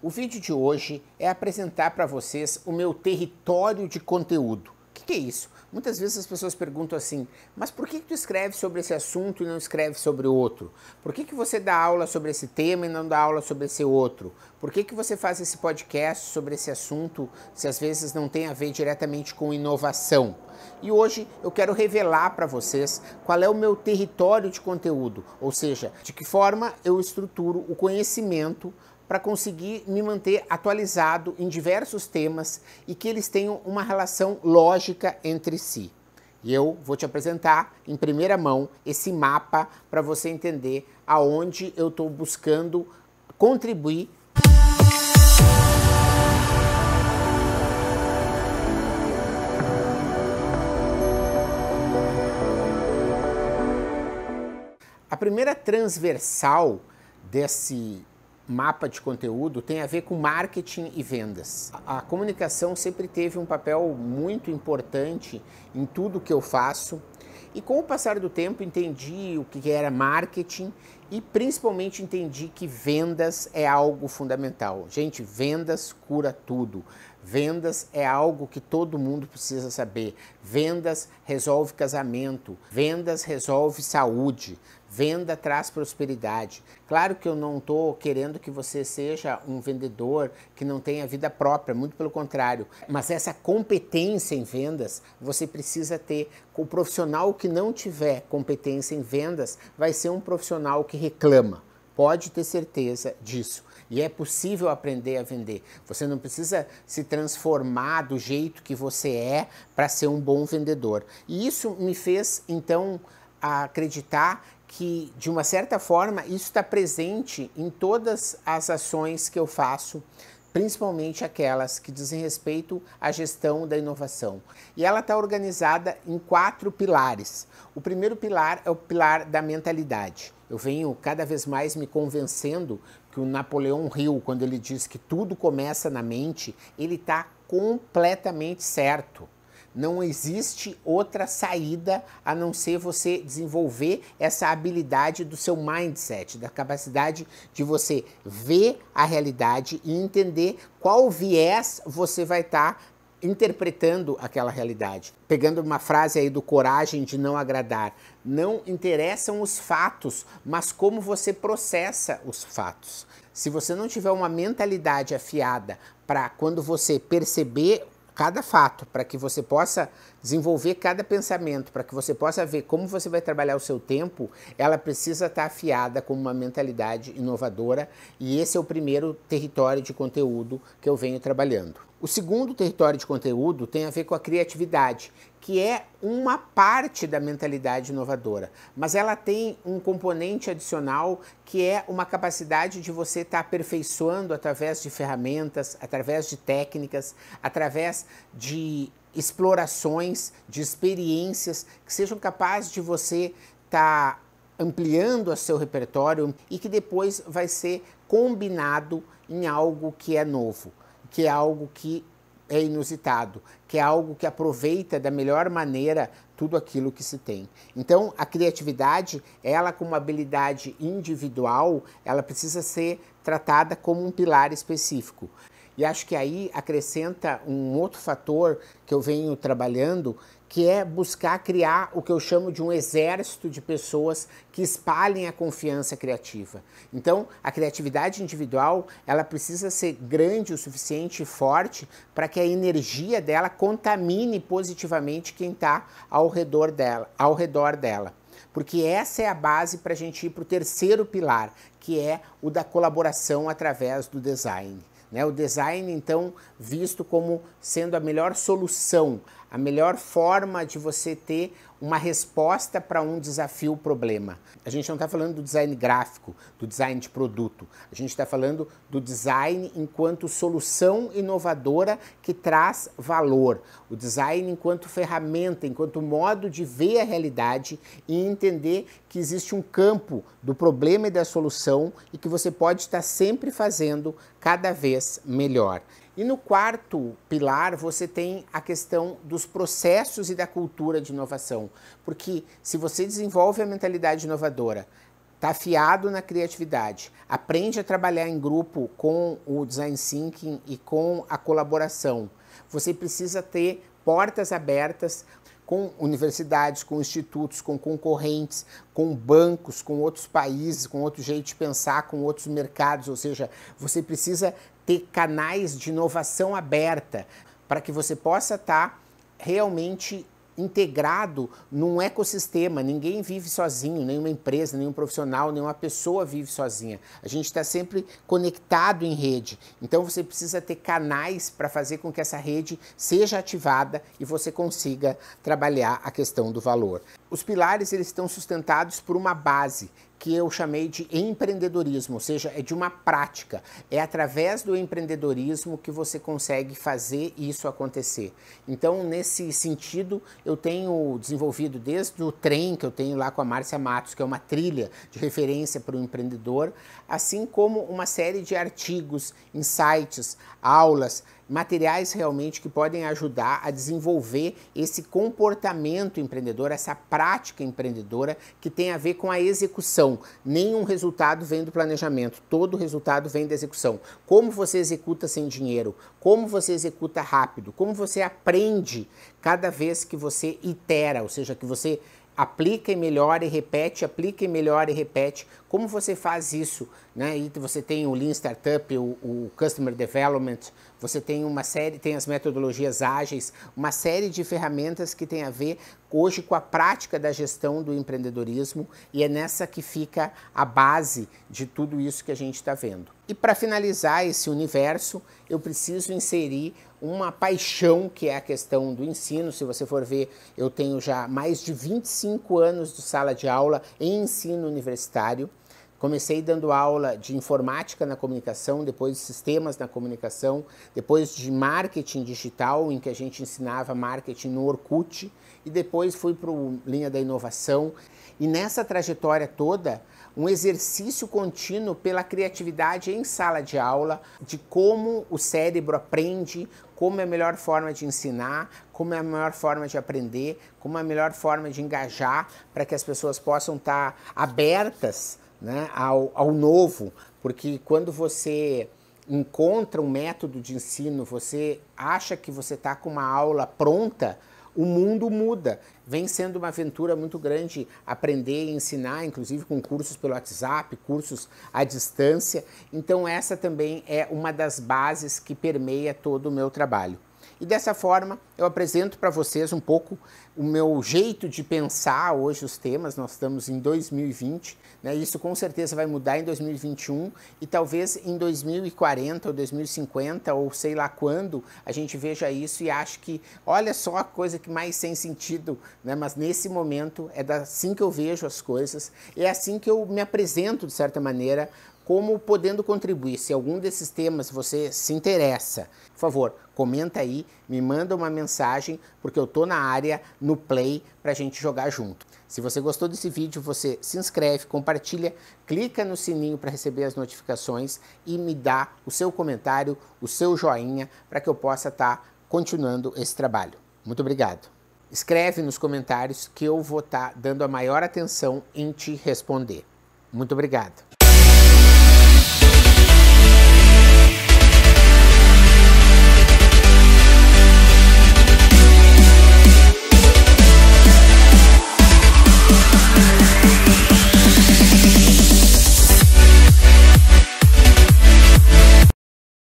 O vídeo de hoje é apresentar para vocês o meu território de conteúdo. O que, que, é isso? Muitas vezes as pessoas perguntam assim, mas por que, que tu escreve sobre esse assunto e não escreve sobre outro? Por que, que você dá aula sobre esse tema e não dá aula sobre esse outro? Por que, que você faz esse podcast sobre esse assunto se às vezes não tem a ver diretamente com inovação? E hoje eu quero revelar para vocês qual é o meu território de conteúdo, ou seja, de que forma eu estruturo o conhecimento para conseguir me manter atualizado em diversos temas e que eles tenham uma relação lógica entre si. E eu vou te apresentar em primeira mão esse mapa para você entender aonde eu estou buscando contribuir. A primeira transversal desse mapa de conteúdo tem a ver com marketing e vendas. A, a comunicação sempre teve um papel muito importante em tudo que eu faço. E com o passar do tempo entendi o que era marketing e principalmente entendi que vendas é algo fundamental. Gente, vendas cura tudo. Vendas é algo que todo mundo precisa saber. Vendas resolve casamento, vendas resolve saúde, venda traz prosperidade. Claro que eu não estou querendo que você seja um vendedor que não tenha vida própria, muito pelo contrário. Mas essa competência em vendas você precisa ter. O profissional que não tiver competência em vendas vai ser um profissional que reclama. Pode ter certeza disso. E é possível aprender a vender. Você não precisa se transformar do jeito que você é para ser um bom vendedor. E isso me fez, então, acreditar que, de uma certa forma, isso está presente em todas as ações que eu faço, principalmente aquelas que dizem respeito à gestão da inovação. E ela está organizada em quatro pilares. O primeiro pilar é o pilar da mentalidade. Eu venho cada vez mais me convencendo que o Napoleão Hill, quando ele diz que tudo começa na mente, ele está completamente certo. Não existe outra saída a não ser você desenvolver essa habilidade do seu mindset, da capacidade de você ver a realidade e entender qual viés você vai estar tá interpretando aquela realidade. Pegando uma frase aí do coragem de não agradar. Não interessam os fatos, mas como você processa os fatos. Se você não tiver uma mentalidade afiada para quando você perceber cada fato, para que você possa desenvolver cada pensamento, para que você possa ver como você vai trabalhar o seu tempo, ela precisa estar tá afiada com uma mentalidade inovadora, e esse é o primeiro território de conteúdo que eu venho trabalhando. O segundo território de conteúdo tem a ver com a criatividade, que é uma parte da mentalidade inovadora, mas ela tem um componente adicional que é uma capacidade de você estar tá aperfeiçoando através de ferramentas, através de técnicas, através de explorações, de experiências que sejam capazes de você estar tá ampliando o seu repertório e que depois vai ser combinado em algo que é novo que é algo que é inusitado, que é algo que aproveita da melhor maneira tudo aquilo que se tem. Então, a criatividade, ela como habilidade individual, ela precisa ser tratada como um pilar específico. E acho que aí acrescenta um outro fator que eu venho trabalhando, que é buscar criar o que eu chamo de um exército de pessoas que espalhem a confiança criativa. Então, a criatividade individual, ela precisa ser grande o suficiente e forte para que a energia dela contamine positivamente quem está ao redor dela, ao redor dela. Porque essa é a base para a gente ir para o terceiro pilar, que é o da colaboração através do design. Né? O design, então, visto como sendo a melhor solução, a melhor forma de você ter uma resposta para um desafio problema. A gente não está falando do design gráfico, do design de produto. A gente está falando do design enquanto solução inovadora que traz valor. O design enquanto ferramenta, enquanto modo de ver a realidade e entender que existe um campo do problema e da solução e que você pode estar sempre fazendo cada vez melhor. E no quarto pilar, você tem a questão dos processos e da cultura de inovação. Porque se você desenvolve a mentalidade inovadora, está afiado na criatividade, aprende a trabalhar em grupo com o design thinking e com a colaboração, você precisa ter portas abertas com universidades, com institutos, com concorrentes, com bancos, com outros países, com outro jeito de pensar, com outros mercados, ou seja, você precisa ter canais de inovação aberta para que você possa estar tá realmente integrado num ecossistema. Ninguém vive sozinho, nenhuma empresa, nenhum profissional, nenhuma pessoa vive sozinha. A gente está sempre conectado em rede. Então você precisa ter canais para fazer com que essa rede seja ativada e você consiga trabalhar a questão do valor. Os pilares eles estão sustentados por uma base que eu chamei de empreendedorismo, ou seja, é de uma prática. É através do empreendedorismo que você consegue fazer isso acontecer. Então, nesse sentido, eu tenho desenvolvido desde o trem que eu tenho lá com a Márcia Matos, que é uma trilha de referência para o empreendedor, assim como uma série de artigos, insights, aulas, materiais realmente que podem ajudar a desenvolver esse comportamento empreendedor, essa prática empreendedora que tem a ver com a execução. Nenhum resultado vem do planejamento, todo resultado vem da execução. Como você executa sem dinheiro, como você executa rápido, como você aprende cada vez que você itera, ou seja, que você aplica e melhora e repete, aplica e melhora e repete. Como você faz isso? Né? E você tem o Lean Startup, o, o Customer Development, você tem uma série, tem as metodologias ágeis, uma série de ferramentas que tem a ver hoje com a prática da gestão do empreendedorismo e é nessa que fica a base de tudo isso que a gente está vendo. E para finalizar esse universo, eu preciso inserir uma paixão que é a questão do ensino. Se você for ver, eu tenho já mais de 25 anos de sala de aula em ensino universitário. Comecei dando aula de informática na comunicação, depois de sistemas na comunicação, depois de marketing digital, em que a gente ensinava marketing no Orkut, e depois fui para o Linha da Inovação. E nessa trajetória toda, um exercício contínuo pela criatividade em sala de aula, de como o cérebro aprende, como é a melhor forma de ensinar, como é a melhor forma de aprender, como é a melhor forma de engajar para que as pessoas possam estar tá abertas né, ao, ao novo, porque quando você encontra um método de ensino, você acha que você está com uma aula pronta, o mundo muda. Vem sendo uma aventura muito grande aprender e ensinar, inclusive com cursos pelo WhatsApp, cursos à distância. Então, essa também é uma das bases que permeia todo o meu trabalho. E dessa forma eu apresento para vocês um pouco o meu jeito de pensar hoje os temas. Nós estamos em 2020, né? isso com certeza vai mudar em 2021 e talvez em 2040 ou 2050 ou sei lá quando a gente veja isso e acha que olha só a coisa que mais sem sentido, né? mas nesse momento é assim que eu vejo as coisas, é assim que eu me apresento de certa maneira como podendo contribuir. Se algum desses temas você se interessa, por favor, comenta aí, me manda uma mensagem, porque eu tô na área, no play, para a gente jogar junto. Se você gostou desse vídeo, você se inscreve, compartilha, clica no sininho para receber as notificações e me dá o seu comentário, o seu joinha, para que eu possa estar tá continuando esse trabalho. Muito obrigado. Escreve nos comentários que eu vou estar tá dando a maior atenção em te responder. Muito obrigado.